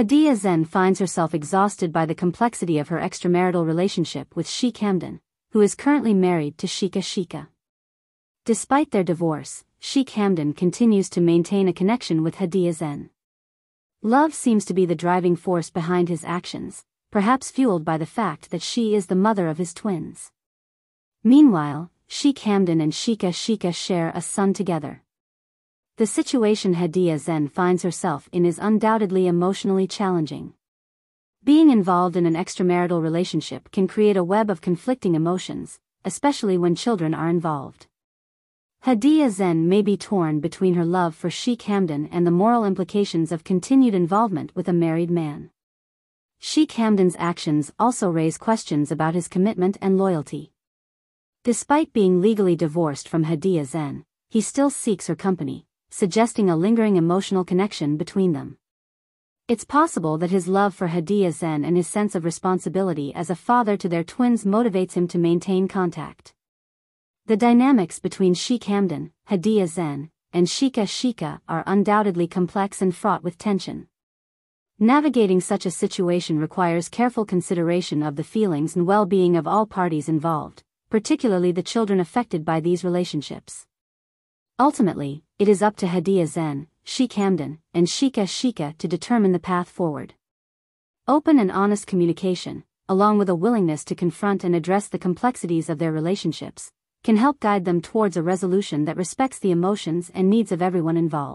Hadia Zen finds herself exhausted by the complexity of her extramarital relationship with Sheikh Hamdan, who is currently married to Sheikha Sheikha. Despite their divorce, Sheikh Hamdan continues to maintain a connection with Hadia Zen. Love seems to be the driving force behind his actions, perhaps fueled by the fact that she is the mother of his twins. Meanwhile, Sheikh Hamdan and Sheikha Sheikha share a son together. The situation Hadia Zen finds herself in is undoubtedly emotionally challenging. Being involved in an extramarital relationship can create a web of conflicting emotions, especially when children are involved. Hadia Zen may be torn between her love for Sheikh Hamdan and the moral implications of continued involvement with a married man. Sheikh Hamdan's actions also raise questions about his commitment and loyalty. Despite being legally divorced from Hadia Zen, he still seeks her company, suggesting a lingering emotional connection between them. It's possible that his love for Hadia Zen and his sense of responsibility as a father to their twins motivates him to maintain contact. The dynamics between Sheikh Hamdan, Hadia Zen, and Sheikh Shika are undoubtedly complex and fraught with tension. Navigating such a situation requires careful consideration of the feelings and well-being of all parties involved, particularly the children affected by these relationships. Ultimately, it is up to Hadia Zen, Sheikh Hamdan, and Sheikha Sheikha to determine the path forward. Open and honest communication, along with a willingness to confront and address the complexities of their relationships, can help guide them towards a resolution that respects the emotions and needs of everyone involved.